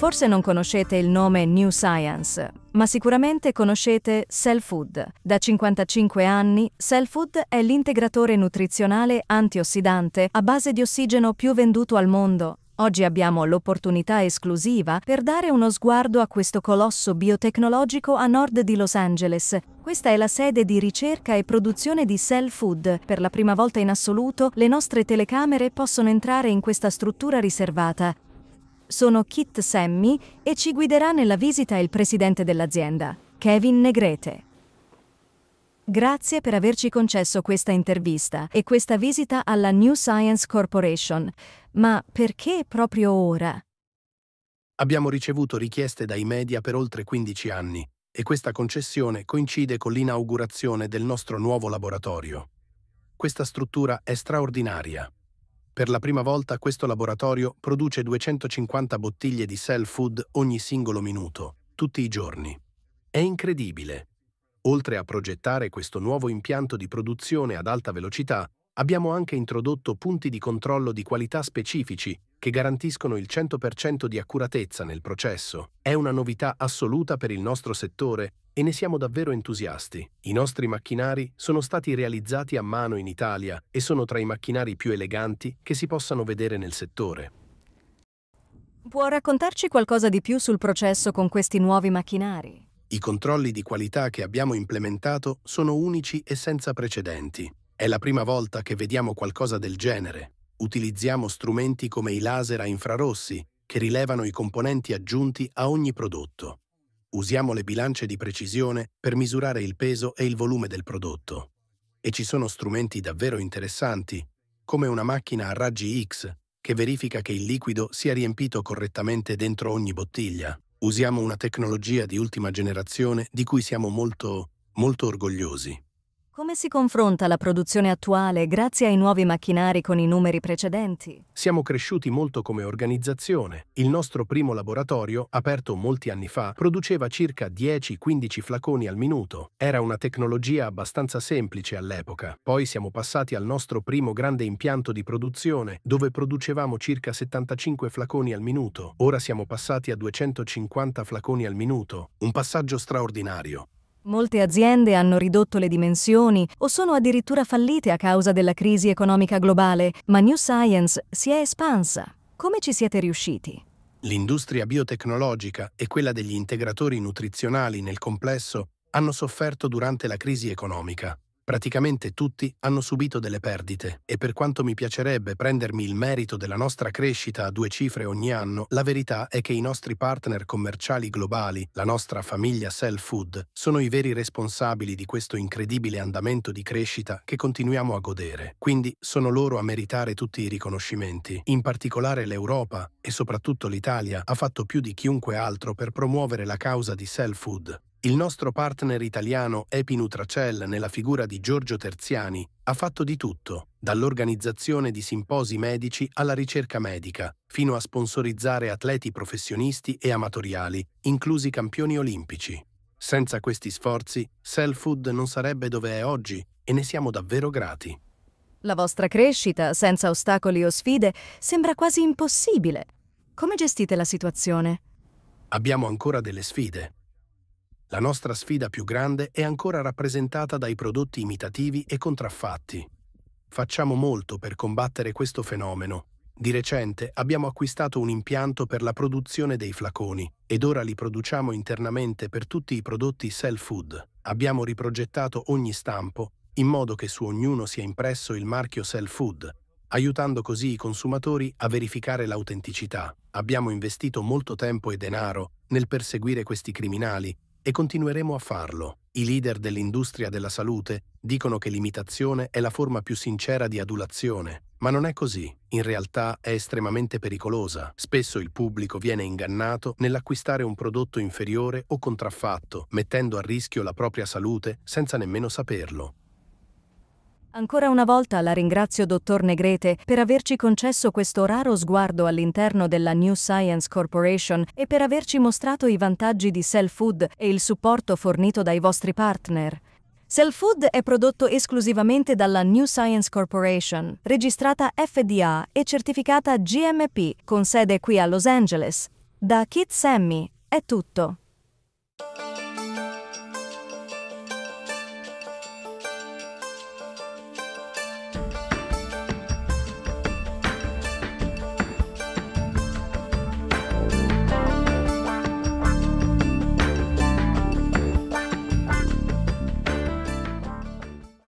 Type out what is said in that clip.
Forse non conoscete il nome New Science, ma sicuramente conoscete Cell Food. Da 55 anni, Cell Food è l'integratore nutrizionale antiossidante a base di ossigeno più venduto al mondo. Oggi abbiamo l'opportunità esclusiva per dare uno sguardo a questo colosso biotecnologico a nord di Los Angeles. Questa è la sede di ricerca e produzione di Cell Food. Per la prima volta in assoluto, le nostre telecamere possono entrare in questa struttura riservata. Sono Kit Sammy e ci guiderà nella visita il presidente dell'azienda, Kevin Negrete. Grazie per averci concesso questa intervista e questa visita alla New Science Corporation. Ma perché proprio ora? Abbiamo ricevuto richieste dai media per oltre 15 anni e questa concessione coincide con l'inaugurazione del nostro nuovo laboratorio. Questa struttura è straordinaria per la prima volta questo laboratorio produce 250 bottiglie di cell food ogni singolo minuto, tutti i giorni. È incredibile. Oltre a progettare questo nuovo impianto di produzione ad alta velocità, abbiamo anche introdotto punti di controllo di qualità specifici che garantiscono il 100% di accuratezza nel processo. È una novità assoluta per il nostro settore e ne siamo davvero entusiasti. I nostri macchinari sono stati realizzati a mano in Italia e sono tra i macchinari più eleganti che si possano vedere nel settore. Può raccontarci qualcosa di più sul processo con questi nuovi macchinari? I controlli di qualità che abbiamo implementato sono unici e senza precedenti. È la prima volta che vediamo qualcosa del genere. Utilizziamo strumenti come i laser a infrarossi, che rilevano i componenti aggiunti a ogni prodotto. Usiamo le bilance di precisione per misurare il peso e il volume del prodotto. E ci sono strumenti davvero interessanti, come una macchina a raggi X che verifica che il liquido sia riempito correttamente dentro ogni bottiglia. Usiamo una tecnologia di ultima generazione di cui siamo molto, molto orgogliosi. Come si confronta la produzione attuale grazie ai nuovi macchinari con i numeri precedenti? Siamo cresciuti molto come organizzazione. Il nostro primo laboratorio, aperto molti anni fa, produceva circa 10-15 flaconi al minuto. Era una tecnologia abbastanza semplice all'epoca. Poi siamo passati al nostro primo grande impianto di produzione, dove producevamo circa 75 flaconi al minuto. Ora siamo passati a 250 flaconi al minuto. Un passaggio straordinario. Molte aziende hanno ridotto le dimensioni o sono addirittura fallite a causa della crisi economica globale, ma New Science si è espansa. Come ci siete riusciti? L'industria biotecnologica e quella degli integratori nutrizionali nel complesso hanno sofferto durante la crisi economica. Praticamente tutti hanno subito delle perdite e per quanto mi piacerebbe prendermi il merito della nostra crescita a due cifre ogni anno, la verità è che i nostri partner commerciali globali, la nostra famiglia Sell Food, sono i veri responsabili di questo incredibile andamento di crescita che continuiamo a godere. Quindi sono loro a meritare tutti i riconoscimenti. In particolare l'Europa e soprattutto l'Italia ha fatto più di chiunque altro per promuovere la causa di Sell Food, il nostro partner italiano Epi Nutracel, nella figura di Giorgio Terziani, ha fatto di tutto, dall'organizzazione di simposi medici alla ricerca medica, fino a sponsorizzare atleti professionisti e amatoriali, inclusi campioni olimpici. Senza questi sforzi, Cell Food non sarebbe dove è oggi e ne siamo davvero grati. La vostra crescita, senza ostacoli o sfide, sembra quasi impossibile. Come gestite la situazione? Abbiamo ancora delle sfide, la nostra sfida più grande è ancora rappresentata dai prodotti imitativi e contraffatti. Facciamo molto per combattere questo fenomeno. Di recente abbiamo acquistato un impianto per la produzione dei flaconi ed ora li produciamo internamente per tutti i prodotti self food Abbiamo riprogettato ogni stampo in modo che su ognuno sia impresso il marchio self food aiutando così i consumatori a verificare l'autenticità. Abbiamo investito molto tempo e denaro nel perseguire questi criminali e continueremo a farlo. I leader dell'industria della salute dicono che l'imitazione è la forma più sincera di adulazione, ma non è così. In realtà è estremamente pericolosa. Spesso il pubblico viene ingannato nell'acquistare un prodotto inferiore o contraffatto, mettendo a rischio la propria salute senza nemmeno saperlo. Ancora una volta la ringrazio dottor Negrete per averci concesso questo raro sguardo all'interno della New Science Corporation e per averci mostrato i vantaggi di Cell Food e il supporto fornito dai vostri partner. Cell Food è prodotto esclusivamente dalla New Science Corporation, registrata FDA e certificata GMP, con sede qui a Los Angeles. Da Kit Sammy è tutto.